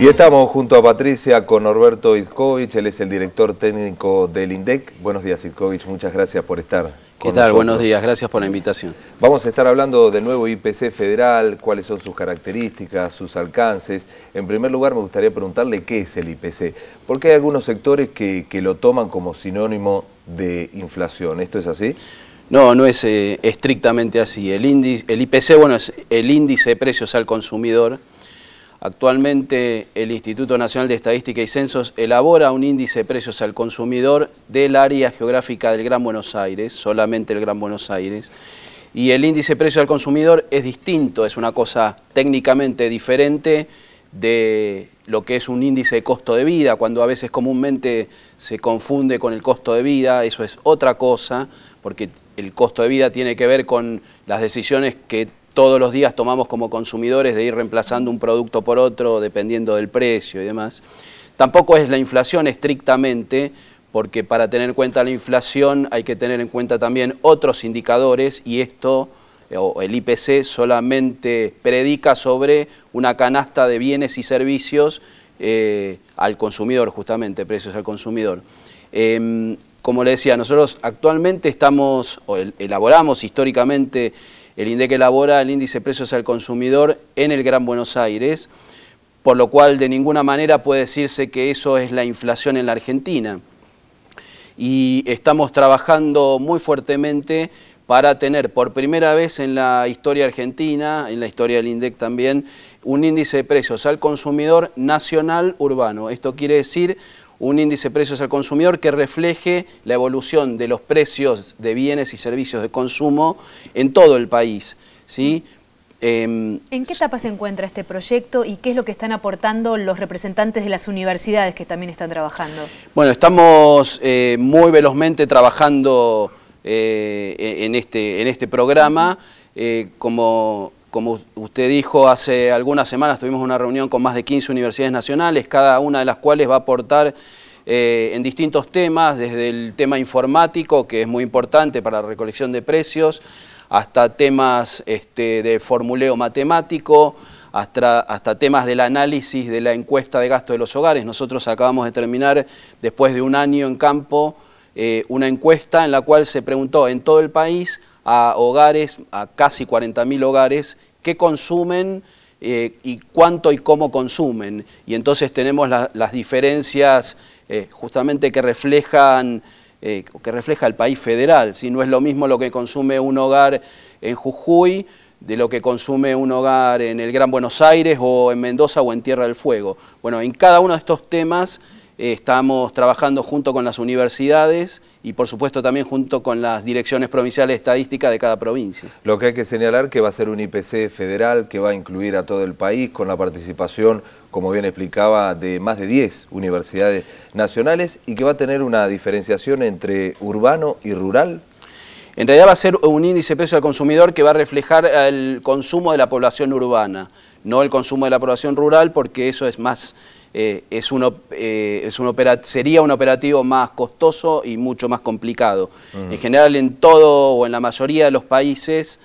Y estamos junto a Patricia con Norberto Izkovich, él es el director técnico del INDEC. Buenos días, Izkovich, muchas gracias por estar. Con ¿Qué tal? Buenos días, gracias por la invitación. Vamos a estar hablando del nuevo IPC federal, cuáles son sus características, sus alcances. En primer lugar, me gustaría preguntarle qué es el IPC, porque hay algunos sectores que, lo toman como sinónimo de inflación. ¿Esto es así? No, no es eh, estrictamente así. El, índice, el IPC, bueno, es el índice de precios al consumidor Actualmente el Instituto Nacional de Estadística y Censos elabora un índice de precios al consumidor del área geográfica del Gran Buenos Aires, solamente el Gran Buenos Aires, y el índice de precios al consumidor es distinto, es una cosa técnicamente diferente de lo que es un índice de costo de vida, cuando a veces comúnmente se confunde con el costo de vida, eso es otra cosa, porque el costo de vida tiene que ver con las decisiones que todos los días tomamos como consumidores de ir reemplazando un producto por otro dependiendo del precio y demás. Tampoco es la inflación estrictamente, porque para tener en cuenta la inflación hay que tener en cuenta también otros indicadores y esto, eh, o el IPC, solamente predica sobre una canasta de bienes y servicios eh, al consumidor, justamente, precios al consumidor. Em, como le decía, nosotros actualmente estamos, o elaboramos históricamente el INDEC elabora el índice de precios al consumidor en el Gran Buenos Aires, por lo cual de ninguna manera puede decirse que eso es la inflación en la Argentina. Y estamos trabajando muy fuertemente para tener por primera vez en la historia argentina, en la historia del INDEC también, un índice de precios al consumidor nacional urbano. Esto quiere decir un índice de precios al consumidor que refleje la evolución de los precios de bienes y servicios de consumo en todo el país. ¿sí? Em, ¿En qué etapa se encuentra este proyecto y qué es lo que están aportando los representantes de las universidades que también están trabajando? Bueno, estamos eh, muy velozmente trabajando eh, en, este, en este programa. Eh, como como usted dijo, hace algunas semanas tuvimos una reunión con más de 15 universidades nacionales, cada una de las cuales va a aportar eh, en distintos temas, desde el tema informático, que es muy importante para la recolección de precios, hasta temas este, de formuleo matemático, hasta, hasta, temas del análisis de la encuesta de gasto de los hogares. Nosotros acabamos de terminar, después de un año en campo, eh, una encuesta en la cual se preguntó en todo el país a hogares, a casi 40.000 hogares que consumen eh, y cuánto y cómo consumen. Y entonces tenemos las diferencias eh, justamente que reflejan eh, que refleja el país federal. Si no es lo mismo lo que consume un hogar en Jujuy de lo que consume un hogar en el Gran Buenos Aires o en Mendoza o en Tierra del Fuego. Bueno, en cada uno de estos temas estamos trabajando junto con las universidades y por supuesto también junto con las direcciones provinciales estadísticas de cada provincia. Lo que hay que señalar que va a ser un IPC federal que va a incluir a todo el país con la participación, como bien explicaba, de más de 10 universidades nacionales y que va a tener una diferenciación entre urbano y rural en realidad va a ser un índice de precios al consumidor que va a reflejar el consumo de la población urbana, no el consumo de la población rural, porque eso es más, eh, es, eh, es sería un operativo más costoso y mucho más complicado. Mm. En general, en todo o en la mayoría de los países,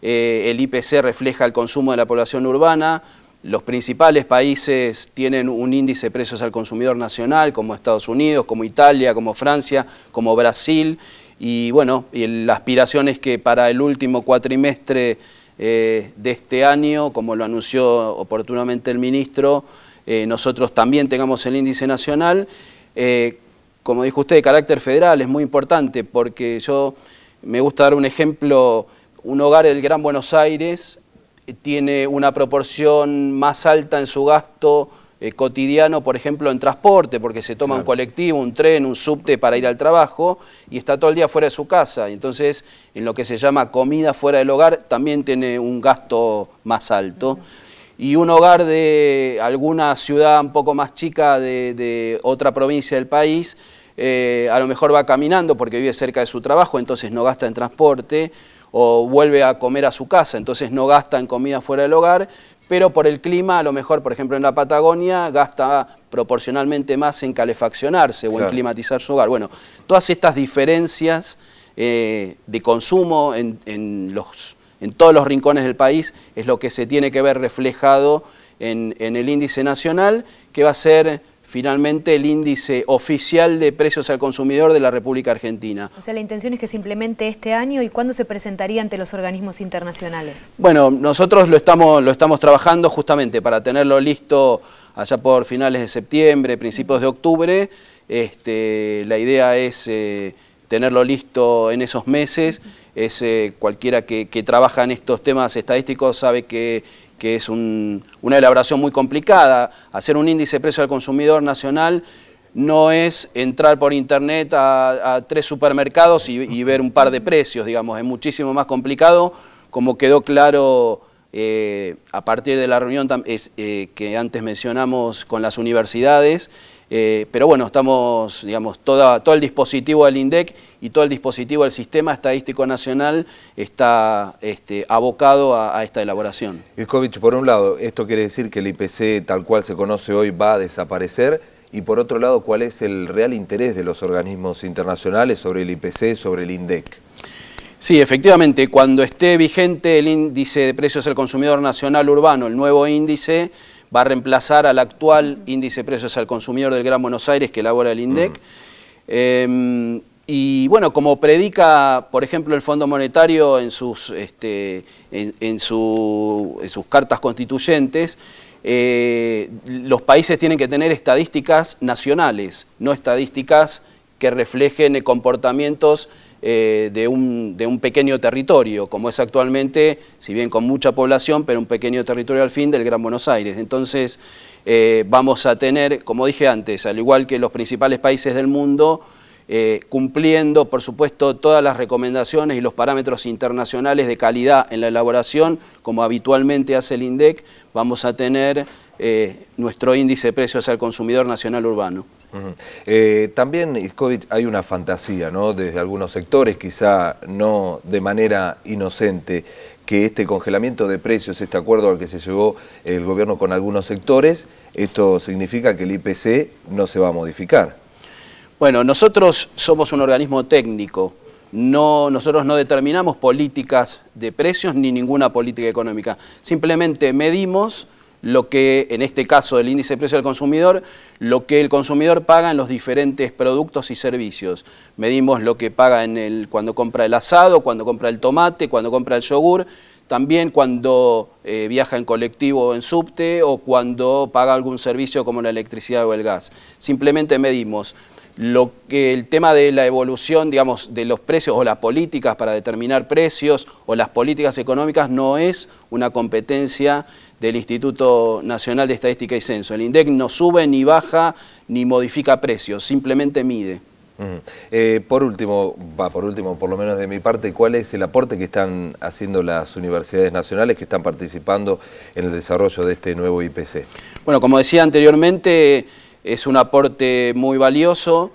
eh, el IPC refleja el consumo de la población urbana, los principales países tienen un índice de precios al consumidor nacional, como Estados Unidos, como Italia, como Francia, como Brasil, y bueno, y la aspiración es que para el último cuatrimestre eh, de este año, como lo anunció oportunamente el ministro, eh, nosotros también tengamos el índice nacional. Eh, como dijo usted, de carácter federal es muy importante porque yo me gusta dar un ejemplo, un hogar del Gran Buenos Aires tiene una proporción más alta en su gasto eh, cotidiano, por ejemplo, en transporte, porque se toma un colectivo, un tren, un subte para ir al trabajo y está todo el día fuera de su casa. entonces, en lo que se llama comida fuera del hogar, también tiene un gasto más alto. Y un hogar de alguna ciudad un poco más chica de, otra provincia del país, eh, a lo mejor va caminando porque vive cerca de su trabajo, entonces no gasta en transporte o vuelve a comer a su casa, entonces no gasta en comida fuera del hogar, pero por el clima, a lo mejor, por ejemplo, en la Patagonia, gasta proporcionalmente más en calefaccionarse o en climatizar su hogar. Bueno, todas estas diferencias eh, de consumo en, los, en todos los rincones del país es lo que se tiene que ver reflejado en, en el índice nacional, que va a ser finalmente el índice oficial de precios al consumidor de la República Argentina. O sea, la intención es que se implemente este año y cuándo se presentaría ante los organismos internacionales. Bueno, nosotros lo estamos, lo estamos trabajando justamente para tenerlo listo allá por finales de septiembre, principios de octubre. Este, la idea es eh, tenerlo listo en esos meses. Eh, cualquiera que, que trabaja en estos temas estadísticos sabe que que es una elaboración muy complicada. Hacer un índice de precio al consumidor nacional no es entrar por internet a, tres supermercados y, ver un par de precios, digamos, es muchísimo más complicado, como quedó claro eh, a partir de la reunión eh, que antes mencionamos con las universidades, eh, pero bueno, estamos, digamos, todo el dispositivo del INDEC y todo el dispositivo del Sistema Estadístico Nacional está este, abocado a, esta elaboración. Iskovich, por un lado, ¿esto quiere decir que el IPC tal cual se conoce hoy va a desaparecer? Y por otro lado, ¿cuál es el real interés de los organismos internacionales sobre el IPC, sobre el INDEC? Sí, efectivamente, cuando esté vigente el índice de precios del consumidor nacional urbano, el nuevo índice, va a reemplazar al actual índice de precios al consumidor del Gran Buenos Aires que elabora el INDEC. Eh, y bueno, como predica, por ejemplo, el Fondo Monetario en sus, este, en, sus cartas constituyentes, eh, los países tienen que tener estadísticas nacionales, no estadísticas que reflejen eh, comportamientos eh, de, un, pequeño territorio, como es actualmente, si bien con mucha población, pero un pequeño territorio al fin del Gran Buenos Aires. Entonces eh, vamos a tener, como dije antes, al igual que los principales países del mundo, cumpliendo, por supuesto, todas las recomendaciones y los parámetros internacionales de calidad en la elaboración, como habitualmente hace el INDEC, vamos a tener eh, nuestro índice de precios al consumidor nacional urbano. Eh, también, hay una fantasía, ¿no? Desde algunos sectores, quizá no de manera inocente, que este congelamiento de precios, este acuerdo al que se llegó el gobierno con algunos sectores, esto significa que el IPC no se va a modificar. Bueno, nosotros somos un organismo técnico, no, nosotros no determinamos políticas de precios ni ninguna política económica, simplemente medimos lo que, en este caso del índice de precio del consumidor, lo que el consumidor paga en los diferentes productos y servicios. Medimos lo que paga en el, cuando compra el asado, cuando compra el tomate, cuando compra el yogur, también cuando eh, viaja en colectivo o en subte o cuando paga algún servicio como la electricidad o el gas. Simplemente medimos lo que el tema de la evolución, digamos, de los precios o las políticas para determinar precios o las políticas económicas no es una competencia del Instituto Nacional de Estadística y Censo. El INDEC no sube ni baja ni modifica precios, simplemente mide. Eh, por último, va por último, por lo menos de mi parte, ¿cuál es el aporte que están haciendo las universidades nacionales que están participando en el desarrollo de este nuevo IPC? Bueno, como decía anteriormente, es un aporte muy valioso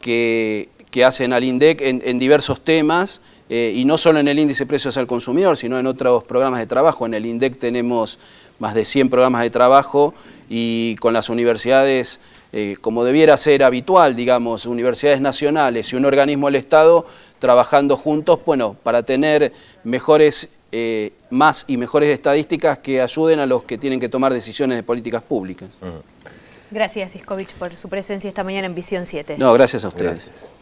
que, hacen al INDEC en, diversos temas, eh, y no solo en el índice de precios al consumidor, sino en otros programas de trabajo. En el INDEC tenemos más de 100 programas de trabajo y con las universidades eh, como debiera ser habitual, digamos, universidades nacionales y un organismo del Estado trabajando juntos, bueno, para tener mejores, eh, más y mejores estadísticas que ayuden a los que tienen que tomar decisiones de políticas públicas. Gracias, Iskovich, por su presencia esta mañana en Visión 7. No, gracias a ustedes.